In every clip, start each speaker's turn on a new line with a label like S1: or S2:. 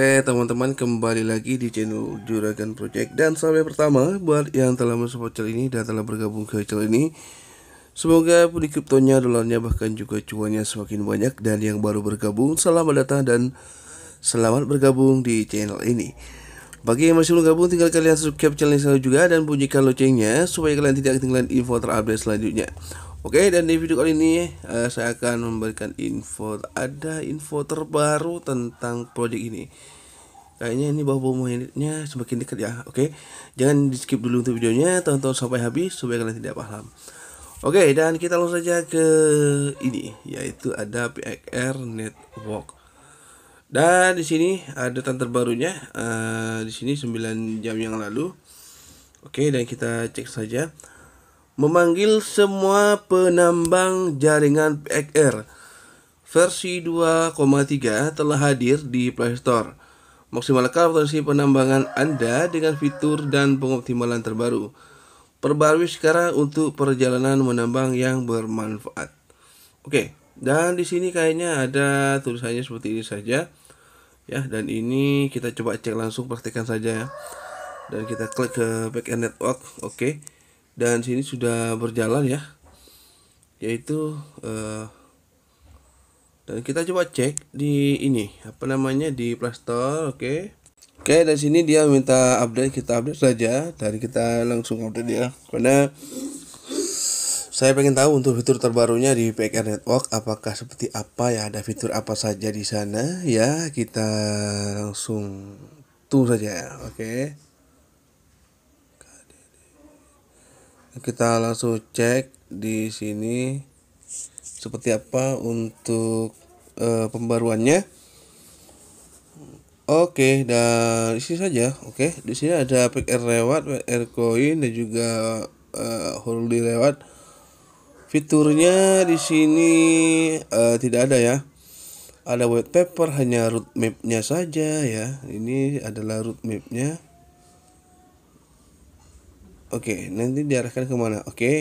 S1: Oke teman-teman kembali lagi di channel Juragan Project Dan sampai pertama buat yang telah mensupport channel ini dan telah bergabung ke channel ini Semoga di kriptonya, dolarnya bahkan juga cuannya semakin banyak Dan yang baru bergabung selamat datang dan selamat bergabung di channel ini bagi yang masih belum gabung, tinggal kalian subscribe channel ini selalu juga dan bunyikan loncengnya supaya kalian tidak ketinggalan info terupdate selanjutnya. Oke, dan di video kali ini uh, saya akan memberikan info ada info terbaru tentang project ini. Kayaknya ini bawa momennya semakin dekat ya. Oke. Jangan di skip dulu untuk videonya, tonton sampai habis supaya kalian tidak paham. Oke, dan kita langsung saja ke ini yaitu ada PXR Network. Dan di sini ada tanda terbarunya uh, di sini 9 jam yang lalu. Oke, dan kita cek saja memanggil semua penambang jaringan PXR. Versi 2,3 telah hadir di Play Store. Maksimalkan potensi penambangan Anda dengan fitur dan pengoptimalan terbaru. Perbarui sekarang untuk perjalanan menambang yang bermanfaat. Oke, dan di sini kayaknya ada tulisannya seperti ini saja. Ya, dan ini kita coba cek langsung praktekkan saja ya. Dan kita klik ke backend network. Oke dan sini sudah berjalan ya yaitu uh, dan kita coba cek di ini apa namanya di playstore oke okay. oke okay, dari sini dia minta update kita update saja dari kita langsung update ya karena saya pengen tahu untuk fitur terbarunya di PKR Network apakah seperti apa ya ada fitur apa saja di sana ya kita langsung tuh saja oke okay. kita langsung cek di sini seperti apa untuk e, pembaruannya Oke, okay, dan isi saja. Oke, okay. di sini ada PR lewat, PR coin dan juga uh, eh, holy lewat. Fiturnya di sini uh, tidak ada ya. Ada white paper hanya root roadmapnya saja ya. Ini adalah root roadmapnya. Oke, okay, nanti diarahkan kemana? Oke, okay.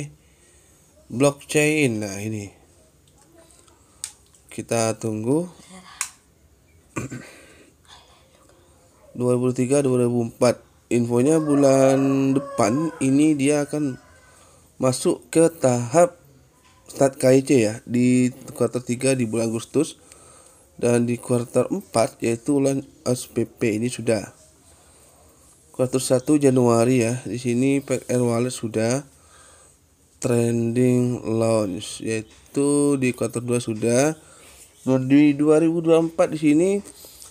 S1: blockchain. Nah ini kita tunggu 2003-2004 infonya bulan depan ini dia akan masuk ke tahap start KIC ya di kuartal 3 di bulan Agustus dan di kuartal 4 yaitu bulan SPP ini sudah 401 Januari ya. Di sini PR Wallet sudah trending launch yaitu di kota 2 sudah nah, di 2024 di sini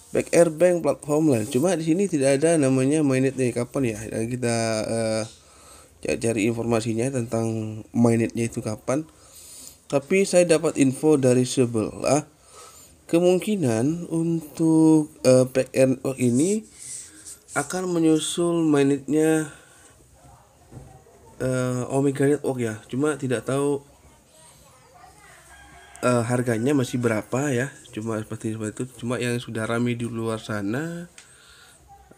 S1: Back Air Bank platform lah, Cuma di sini tidak ada namanya mainnetnya kapan ya. Dan kita uh, cari informasinya tentang mainnetnya itu kapan. Tapi saya dapat info dari sebelah kemungkinan untuk uh, Air ini akan menyusul mainitnya uh, eh, Omega Network oh ya cuma tidak tahu uh, harganya masih berapa ya cuma seperti seperti itu cuma yang sudah ramai di luar sana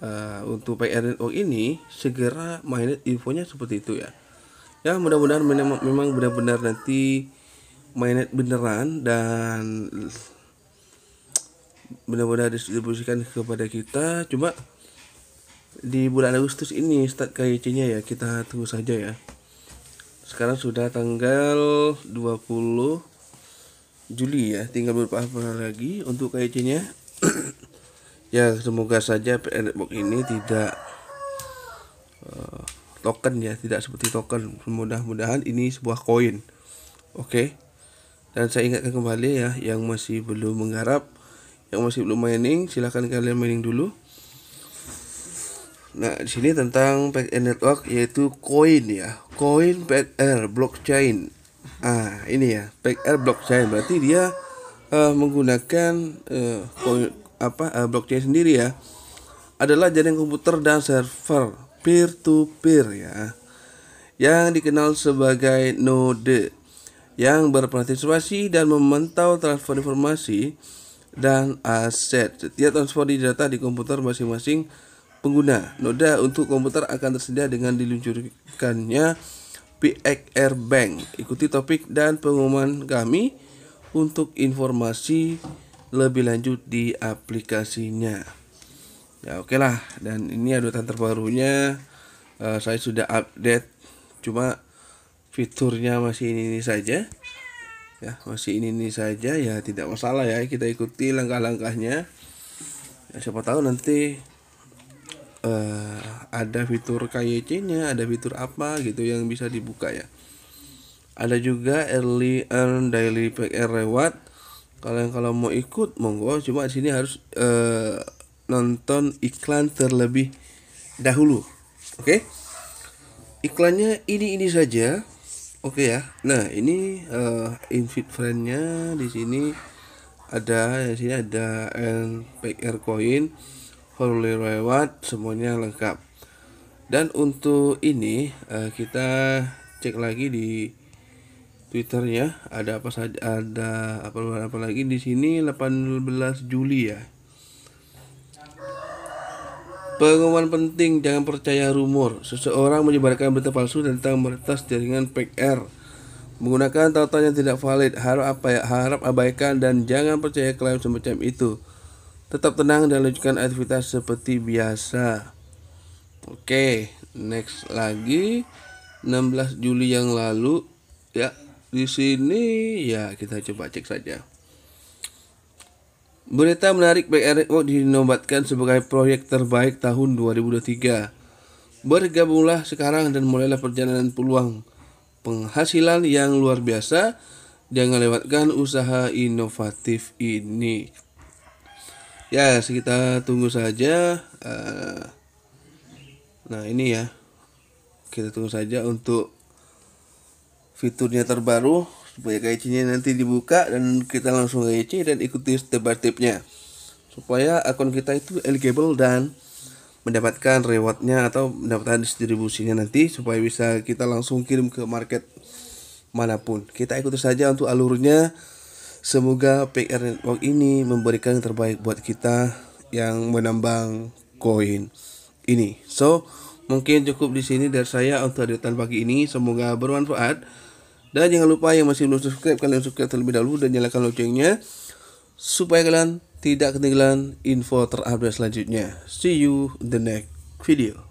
S1: uh, untuk PR Network ini segera mainit infonya seperti itu ya ya mudah-mudahan memang benar-benar nanti mainit beneran dan benar-benar distribusikan kepada kita cuma di bulan Agustus ini start KYC-nya ya kita tunggu saja ya sekarang sudah tanggal 20 Juli ya tinggal beberapa hari lagi untuk KYC-nya ya semoga saja PN Network ini tidak uh, token ya tidak seperti token mudah-mudahan ini sebuah koin oke okay? dan saya ingatkan kembali ya yang masih belum menggarap yang masih belum mining silahkan kalian mining dulu Nah, di sini tentang PN network yaitu koin ya. Koin PNR blockchain. Ah, ini ya, PNR blockchain berarti dia uh, menggunakan uh, apa uh, blockchain sendiri ya. Adalah jaringan komputer dan server peer to peer ya. Yang dikenal sebagai node yang berpartisipasi dan memantau transfer informasi dan aset. Setiap transfer di data di komputer masing-masing pengguna. Noda untuk komputer akan tersedia dengan diluncurkannya PXR Bank. Ikuti topik dan pengumuman kami untuk informasi lebih lanjut di aplikasinya. Ya oke okay lah, dan ini adutan terbarunya uh, saya sudah update, cuma fiturnya masih ini, ini saja. Ya masih ini, ini saja ya tidak masalah ya kita ikuti langkah-langkahnya. Ya, siapa tahu nanti uh, ada fitur KYC-nya, ada fitur apa gitu yang bisa dibuka ya. Ada juga early earn daily pack reward. Kalian kalau mau ikut monggo, cuma di sini harus uh, nonton iklan terlebih dahulu. Oke. Okay? Iklannya ini ini saja. Oke okay ya. Nah, ini uh, invite friend-nya di sini ada di sini ada NPR coin lewat semuanya lengkap dan untuk ini uh, kita cek lagi di Twitternya ada apa saja ada apa apa lagi di sini 18 Juli ya Pengumuman penting, jangan percaya rumor. Seseorang menyebarkan berita palsu tentang meretas jaringan PR Menggunakan tautan yang tidak valid, harap apa ya, harap abaikan dan jangan percaya klaim semacam itu. Tetap tenang dan lanjutkan aktivitas seperti biasa. Oke, next lagi 16 Juli yang lalu ya di sini ya kita coba cek saja. Berita menarik BR dinobatkan sebagai proyek terbaik tahun 2023. Bergabunglah sekarang dan mulailah perjalanan peluang penghasilan yang luar biasa. Jangan lewatkan usaha inovatif ini ya kita tunggu saja eh, nah ini ya kita tunggu saja untuk fiturnya terbaru supaya kic nanti dibuka dan kita langsung KIC dan ikuti step by stepnya supaya akun kita itu eligible dan mendapatkan rewardnya atau mendapatkan distribusinya nanti supaya bisa kita langsung kirim ke market manapun kita ikuti saja untuk alurnya Semoga PR Network ini memberikan yang terbaik buat kita yang menambang koin ini. So, mungkin cukup di sini dari saya untuk editan pagi ini. Semoga bermanfaat. Dan jangan lupa yang masih belum subscribe, kalian subscribe terlebih dahulu dan nyalakan loncengnya supaya kalian tidak ketinggalan info terupdate selanjutnya. See you in the next video.